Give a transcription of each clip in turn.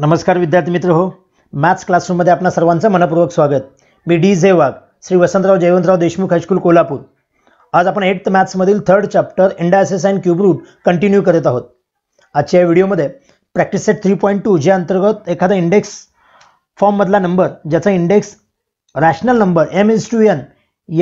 नमस्कार विद्यार्थी मित्र हो मॅथ्स क्लासरूममध्ये आपणा सर्वांचं मनपूर्वक स्वागत मी D J Wagh Shri Vasantrao Jayvantrao Deshmukh high school Kolhapur आज आपण एट्थ मॅथ्समधील third chapter indices and cube root continue करत आहोत आजच्या या व्हिडिओमध्ये practice set three point two जे अंतर्गत एखादा इंडेक्स फॉर्ममधला नंबर ज्याचा index rational number M is to N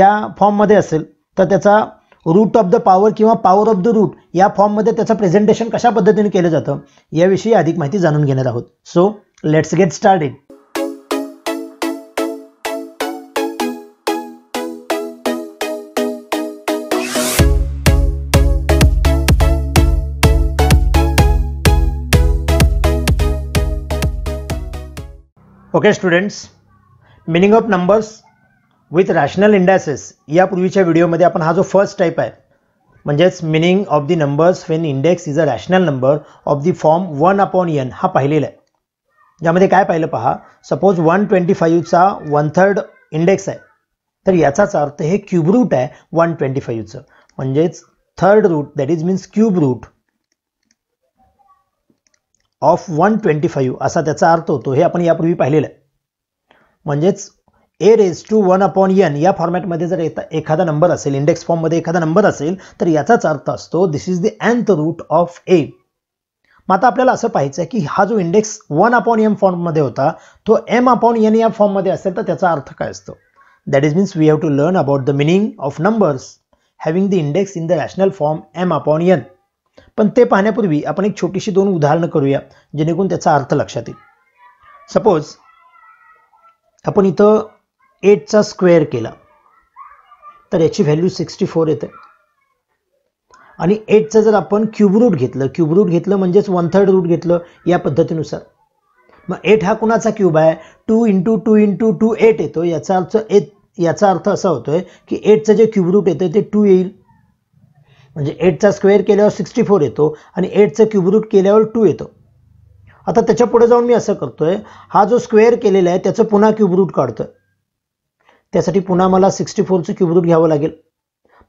या फॉर्ममध्ये असेल तर त्याचा रूट ऑफ द पॉवर किंवा पॉवर ऑफ द रूट या फॉर्ममध्ये त्याचं प्रेझेंटेशन कशा पद्धतीने केलं जातं याविषयी अधिक माहिती जाणून घेणार आहोत so let's get started okay students meaning of numbers with rational indices यापूर्वीच्या व्हिडिओमध्ये आपण हा जो फर्स्ट टाईप आहे म्हणजेच meaning of the numbers when index is a rational number of the form one upon N हा पाहिलेला आहे ज्यामध्ये काय पाहिलं पहा सपोज वन ट्वेंटी फाईव्हचा वन थर्ड इंडेक्स आहे तर याचाच अर्थ हे क्यूब रूट आहे वन ट्वेंटी फाईव्हचं म्हणजेच third root that is means cube root of one twenty five असा त्याचा अर्थ होतो हे आपण यापूर्वी पाहिलेलं आहे म्हणजेच A raise to one upon N या फॉर्मॅटमध्ये जर एखादा नंबर असेल इंडेक्स फॉर्म मध्ये एखादा नंबर असेल तर याचाच अर्थ असतो this is the nth root of A मग आता आपल्याला असं पाहिजे की हा जो इंडेक्स वन अपॉन एम फॉर्ममध्ये होता तो एम अपॉन एन या मध्ये असेल तर त्याचा अर्थ काय असतो that is means we have to learn about the meaning of numbers having the index in the rational form M upon N पण ते पाहण्यापूर्वी आपण एक छोटीशी दोन उदाहरणं करूया जेणेकरून त्याचा अर्थ लक्षात येईल सपोज आपण इथं एटचा स्क्वेअर केला तर याची व्हॅल्यू सिक्स्टी फोर येते आणि एटचं जर आपण क्यूब रूट घेतलं क्यूब रूट घेतलं म्हणजेच वन थर्ड रूट घेतलं या पद्धतीनुसार मग एट हा कुणाचा क्यूब आहे two into two into two eight येतो याचा अर्थ एट याचा अर्थ असा होतोय की एटचं जे क्यूब रूट येतं ते टू येईल म्हणजे एटचा स्क्वेअर केल्यावर सिक्स्टी फोर येतो आणि एटचं क्यूब रूट केल्यावर टू येतो आता त्याच्या पुढे जाऊन मी असं करतोय हा जो स्क्वेअर केलेला आहे त्याचं पुन्हा क्यूब रूट काढतोय त्यासाठी पुन्हा मला सिक्स्टी फोरचं क्यूब रूट घ्यावं लागेल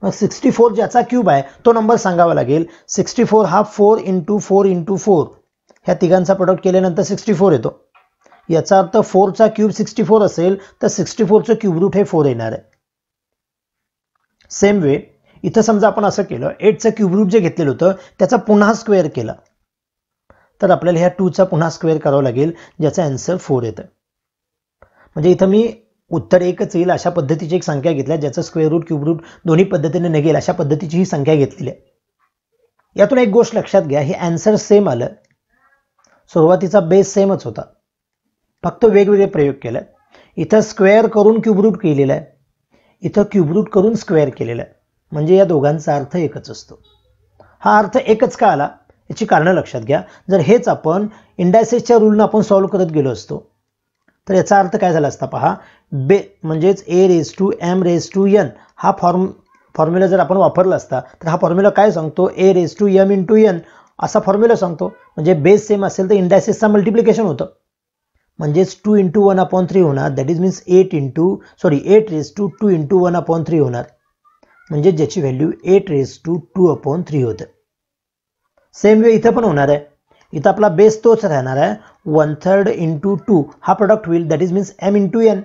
मग सिक्स्टी फोर ज्याचा क्यूब आहे तो नंबर सांगावा लागेल सिक्स्टी फोर हा four into four into four ह्या तिघांचा प्रोडक्ट केल्यानंतर सिक्स्टी फोर येतो याचा अर्थ फोरचा क्यूब सिक्स्टी फोर असेल तर सिक्स्टी फोरचं क्यूब रूट हे फोर येणार आहे सेम वे इथं समजा आपण असं केलं एटचं क्यूब रूट जे घेतलेलं होतं त्याचा पुन्हा स्क्वेअर केला तर आपल्याला ह्या टूचा पुन्हा स्क्वेअर करावा लागेल ज्याचा अँसर फोर येतं म्हणजे इथं मी उत्तर एकच येईल अशा पद्धतीची एक संख्या घेतल्या ज्याचं स्क्वेअर रूट क्यूब रूट दोन्ही पद्धतीने निघेल अशा पद्धतीची ही संख्या घेतलेली आहे यातून एक गोष्ट लक्षात घ्या हे ॲन्सर सेम आलं सुरुवातीचा बेस सेमच होता फक्त वेगवेगळे प्रयोग केला इथं स्क्वेअर करून क्यूबरूट केलेला आहे इथं क्यूबरूट करून स्क्वेअर केलेला आहे म्हणजे या दोघांचा अर्थ एकच असतो हा अर्थ एकच का आला याची कारणं लक्षात घ्या जर हेच आपण इंडायसेसच्या रूलनं आपण सॉल्व्ह करत गेलो असतो तर याचा अर्थ काय झाला असता पहा बे म्हणजेच A raise to M raise to N हा फॉर्म फॉर्म्युला जर आपण वापरला असता तर हा फॉर्म्युला काय सांगतो A raise to M into N असा फॉर्म्युला सांगतो म्हणजे बेस सेम असेल तर इंडायसेसचा मल्टिप्लिकेशन होतं म्हणजेच two into one upon three होणार that is means eight into sorry eight raise to two into one upon three होणार म्हणजे ज्याची value eight raise to two upon three होतं सेम वे इथं पण होणार आहे इथं आपला बेस तोच राहणार आहे वन थर्ड इंटू टू हा प्रोडक्ट होईल that is means M into N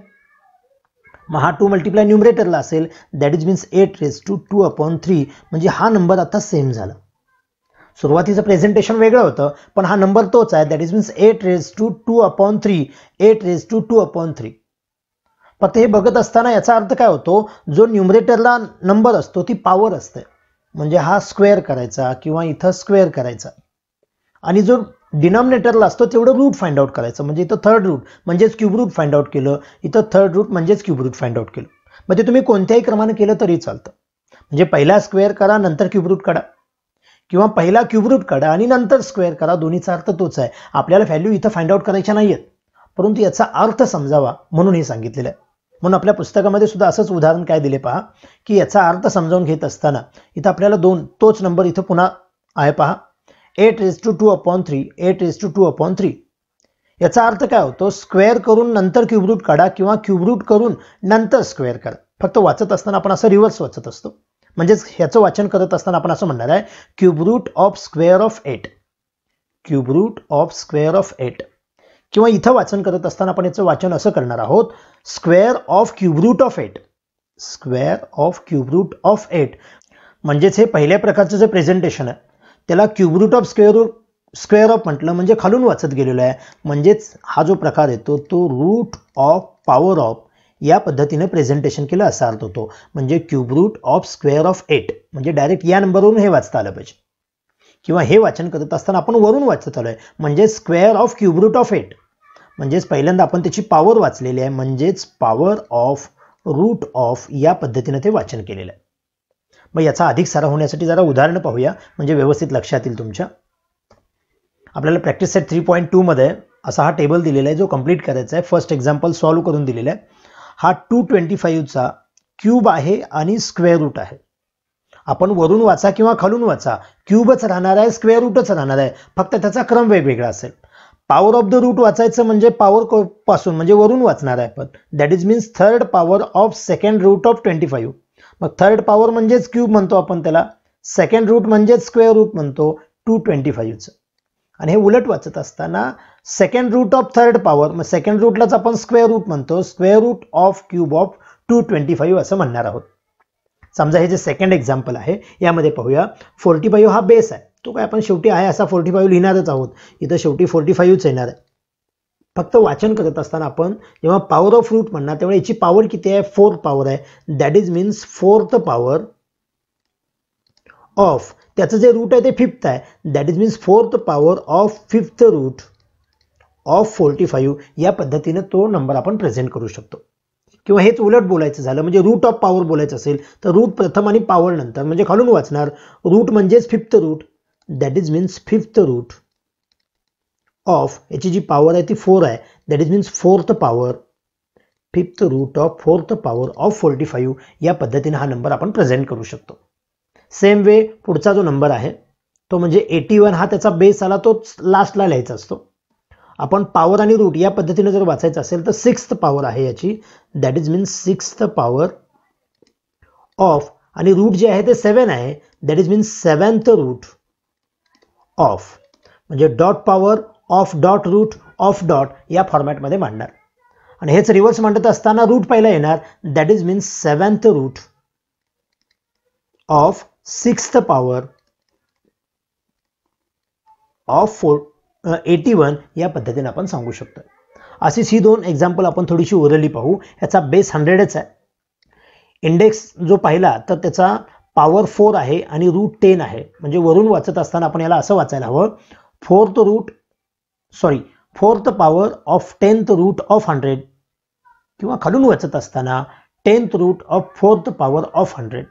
मग हा टू मल्टिप्लाय न्युमरेटरला असेल that is means eight raise to two upon three म्हणजे हा नंबर आता सेम झाला सुरुवातीचं प्रेझेंटेशन वेगळं होतं पण हा नंबर तोच आहे that is means eight raise to two upon three eight raise to two upon three फक्त हे बघत असताना याचा अर्थ काय होतो जो न्युमरेटरला नंबर असतो ती पॉवर असते म्हणजे हा स्क्वेअर करायचा किंवा इथं स्क्वेअर करायचा आणि जो डिनॉमिनेटरला असतो तेवढं रूट फाइंड आउट करायचं म्हणजे इथं थर्ड रूट म्हणजेच क्यूब रूट फाइंड आउट केलं इथं थर्ड रूट म्हणजेच क्यूब रूट फाइंड आउट केलं मग ते तुम्ही कोणत्याही क्रमाने केलं तरी चालतं म्हणजे पहिला स्क्वेअर करा नंतर क्यूब रूट काढा किंवा पहिला क्यूब रूट काढा आणि नंतर स्क्वेअर करा दोन्हीचा अर्थ तोच आहे आपल्याला व्हॅल्यू इथं फाइंड आउट करायच्या नाही आहेत परंतु याचा अर्थ समजावा म्हणून हे सांगितलेलं आहे म्हणून आपल्या पुस्तकामध्ये सुद्धा असंच उदाहरण काय दिले पहा की याचा अर्थ समजावून घेत असताना इथं आपल्याला दोन तोच नंबर इथं पुन्हा आहे पहा eight is two two upon three eight is two two upon three याचा अर्थ काय होतो स्क्वेअर करून नंतर क्यूबरूट काढा किंवा क्यूबरूट करून नंतर स्क्वेअर करा फक्त वाचत असताना आपण असं रिव्हर्स वाचत असतो म्हणजेच ह्याचं वाचन करत असताना आपण असं म्हणणार आहे cube root of square of eight cube root of square of eight किंवा इथं वाचन करत असताना आपण याचं वाचन असं करणार आहोत square of cube root of eight square of cube root of eight म्हणजेच हे पहिल्या प्रकारचं जे प्रेझेंटेशन आहे त्याला cube root of square square of म्हटलं म्हणजे खालून वाचत गेलेलो आहे म्हणजेच हा जो प्रकार येतो तो रूट ऑफ पॉवर ऑफ या पद्धतीने प्रेझेंटेशन केलं असा अर्थ होतो म्हणजे cube root of square of eight म्हणजे डायरेक्ट या नंबरवरून हे वाचता आलं पाहिजे किंवा हे वाचन करत असताना आपण वरून वाचत आलो आहे म्हणजे square of cube root of eight म्हणजेच पहिल्यांदा आपण त्याची पॉवर वाचलेली आहे म्हणजेच पॉवर ऑफ रूट ऑफ या पद्धतीने ते वाचन केलेलं आहे मग याचा अधिक सारा होण्यासाठी जरा उदाहरणं पाहूया म्हणजे व्यवस्थित लक्षात येईल तुमच्या आपल्याला प्रॅक्टिस सेट थ्री पॉईंट टूमध्ये असा हा टेबल दिलेला आहे जो कंप्लीट करायचा आहे फर्स्ट एक्झाम्पल सॉल्व्ह करून दिलेला आहे हा टू ट्वेंटी फाईव्हचा क्यूब आहे आणि स्क्वेअर रूट आहे आपण वरून वाचा किंवा खालून वाचा क्यूबच राहणार आहे स्क्वेअर रूटच राहणार आहे फक्त त्याचा क्रम वेगवेगळा असेल पॉवर ऑफ द रूट वाचायचं म्हणजे पॉवर पासून म्हणजे वरून वाचणार आहे आपण that is means third power of second root of twenty five मग थर्ड पॉवर म्हणजेच क्यूब म्हणतो आपण त्याला सेकंड रूट म्हणजेच स्क्वेअर रूट म्हणतो टू ट्वेंटी फाईव्हचं आणि हे उलट वाचत असताना second root of third power मग सेकंड रूटलाच आपण स्क्वेअर रूट म्हणतो square root of cube of two twenty five असं म्हणणार आहोत समजा हे जे सेकंड एक्झाम्पल आहे यामध्ये पाहूया फोर्टी फाईव्ह हा बेस आहे तो काय आपण शेवटी आहे असा फोर्टी फाईव्ह लिहिणारच आहोत इथं शेवटी फोर्टी फाईव्हच येणार आहे फक्त वाचन करत असताना आपण जेव्हा पॉवर ऑफ रूट म्हणणार तेव्हा याची पॉवर किती आहे फोर पॉवर आहे that is means fourth power of त्याचं जे रूट आहे ते फिफ्थ आहे that is means fourth power of fifth root of forty five या पद्धतीनं तो नंबर आपण प्रेझेंट करू शकतो किंवा हेच उलट बोलायचं झालं म्हणजे रूट ऑफ पॉवर बोलायचं असेल तर रूट प्रथम आणि पॉवर नंतर म्हणजे खालून वाचणार रूट म्हणजेच fifth root that is means fifth root of याची जी पॉवर आहे ती फोर आहे that is means fourth power fifth root of fourth power of forty five या पद्धतीने हा नंबर आपण प्रेझेंट करू शकतो सेम वे पुढचा जो नंबर आहे तो म्हणजे एटी वन हा त्याचा बेस आला तो लास्टला लिहायचा असतो आपण पॉवर आणि रूट या पद्धतीने जर वाचायचं असेल तर सिक्स्थ पॉवर आहे याची that is means sixth power of आणि रूट जे आहे ते सेवन आहे that is means seventh root of म्हणजे dot power of dot root of dot या फॉर्मॅटमध्ये मांडणार आणि हेच रिव्हर्स मांडत असताना रूट पहिला येणार that is means seventh root of sixth power of four eighty one या पद्धतीने आपण सांगू शकतो अशीच ही दोन एक्झाम्पल आपण थोडीशी उरली पाहू ह्याचा बेस हंड्रेडच आहे इंडेक्स जो पाहिला तर त्याचा पॉवर फोर आहे आणि रूट टेन आहे म्हणजे वरून वाचत असताना आपण याला असं वाचायला हवं fourth root sorry fourth power power of tenth root of hundred किंवा खालून वाचत असताना tenth root of fourth power of hundred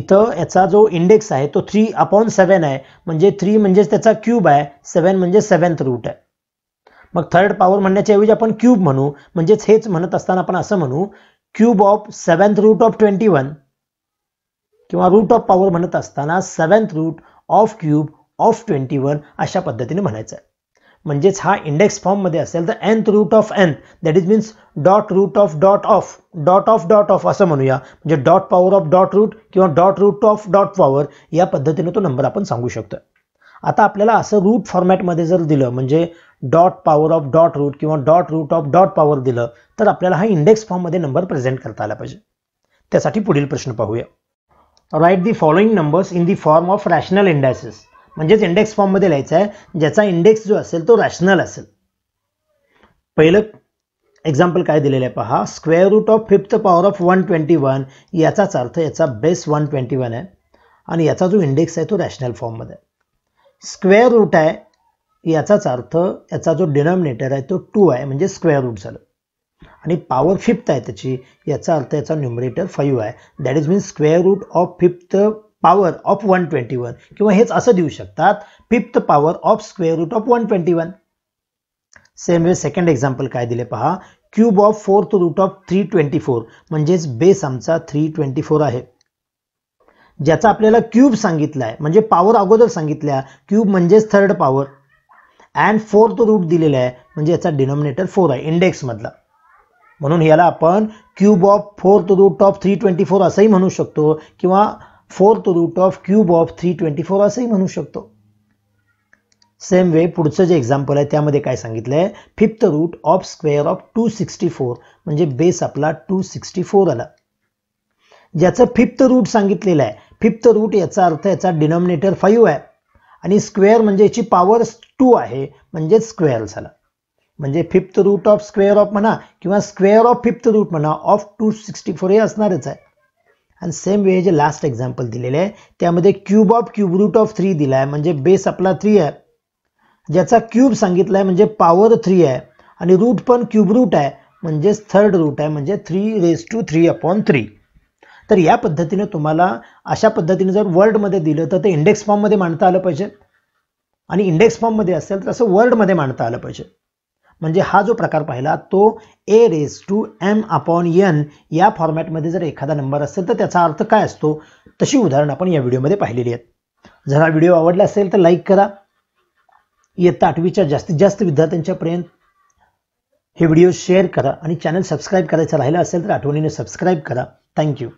इथं याचा जो इंडेक्स आहे तो थ्री अपॉन सेवन आहे म्हणजे थ्री म्हणजेच त्याचा क्यूब आहे सेवन म्हणजे सेवन्थ रूट आहे मग थर्ड पॉवर म्हणण्याच्या ऐवजी आपण क्यूब म्हणू म्हणजेच हेच म्हणत असताना आपण असं म्हणू cube of seventh root of twenty one किंवा रूट ऑफ पॉवर म्हणत असताना seventh root of cube of twenty one अशा पद्धतीने म्हणायचं आहे म्हणजेच हा इंडेक्स फॉर्ममध्ये असेल तर nth root of N that is means dot root of dot of dot of dot of असं म्हणूया म्हणजे dot power of dot root किंवा dot root of dot power या पद्धतीने तो नंबर आपण सांगू शकतो आता आपल्याला असं रूट फॉर्मॅटमध्ये जर दिलं म्हणजे dot power of dot root किंवा dot root of dot power दिलं तर आपल्याला हा इंडेक्स फॉर्ममध्ये नंबर प्रेझेंट करता आला पाहिजे त्यासाठी पुढील प्रश्न पाहूया write the following numbers in the form of rational indices म्हणजेच इंडेक्स फॉर्ममध्ये लिहायचा आहे ज्याचा इंडेक्स जो असेल तो रॅशनल असेल पहिलं एक्झाम्पल काय दिलेलं आहे पहा square root of fifth power of one twenty one याचाच अर्थ याचा बेस वन ट्वेंटी वन आहे आणि याचा जो इंडेक्स आहे तो रॅशनल फॉर्ममध्ये आहे स्क्वेअर रूट आहे याचाच अर्थ याचा जो डिनॉमिनेटर आहे तो टू आहे म्हणजे स्क्वेअर रूट झालं आणि पॉवर फिफ्थ आहे त्याची याचा अर्थ याचा न्युमरेटर फाईव्ह आहे that is mean square root of fifth power of one twenty one किंवा हेच असं देऊ शकतात fifth power of square root of one twenty one same way second example काय दिले पहा cube of fourth root of three twenty four म्हणजेच base आमचा थ्री ट्वेंटी फोर आहे ज्याचा आपल्याला क्यूब सांगितला आहे म्हणजे पॉवर अगोदर सांगितल्या क्यूब म्हणजेच third power and fourth root दिलेला आहे म्हणजे याचा डिनॉमिनेटर फोर आहे इंडेक्स मधला म्हणून याला आपण cube of fourth root of three twenty four असंही म्हणू शकतो किंवा fourth root of cube of three twenty four असंही म्हणू शकतो सेम वे पुढचं जे एक्झाम्पल आहे त्यामध्ये काय सांगितलं आहे fifth root of square of two sixty four म्हणजे बेस आपला टू सिक्स्टी फोर आला ज्याचं फिफ्थ रूट सांगितलेलं आहे फिफ्थ रूट याचा अर्थ याचा डिनॉमिनेटर फाईव्ह आहे आणि स्क्वेअर म्हणजे याची पॉवर टू आहे म्हणजे स्क्वेअर झाला म्हणजे fifth root of square of म्हणा किंवा स्क्वेअर ऑफ फिफ्थ रूट म्हणा ऑफ टू सिक्स्टी फोर हे असणारच आहे आणि सेम वे जे लास्ट एक्झाम्पल दिलेले आहे त्यामध्ये cube of cube root of three दिला आहे म्हणजे बेस आपला थ्री आहे ज्याचा क्यूब सांगितला आहे म्हणजे पॉवर थ्री आहे आणि रूट पण क्यूब रूट आहे म्हणजेच थर्ड रूट आहे म्हणजे three raise to three upon three तर या पद्धतीने तुम्हाला अशा पद्धतीने जर वर्ल्डमध्ये दिलं तर ते इंडेक्स फॉर्ममध्ये मांडता आलं पाहिजे आणि इंडेक्स फॉर्ममध्ये असेल तर असं वर्ल्डमध्ये मांडता आलं पाहिजे म्हणजे हा जो प्रकार पाहिला तो A raise to M upon N या फॉर्मॅटमध्ये जर एखादा नंबर असेल तर त्याचा अर्थ काय असतो तशी उदाहरणं आपण या व्हिडिओमध्ये पाहिलेली आहेत जर हा व्हिडिओ आवडला असेल तर लाईक करा इयत्ता आठवीच्या जास्तीत जास्त विद्यार्थ्यांच्यापर्यंत हे व्हिडिओ शेअर करा आणि चॅनल सबस्क्राईब करायचं राहिलं असेल तर आठवणीने सबस्क्राईब करा थँक्यू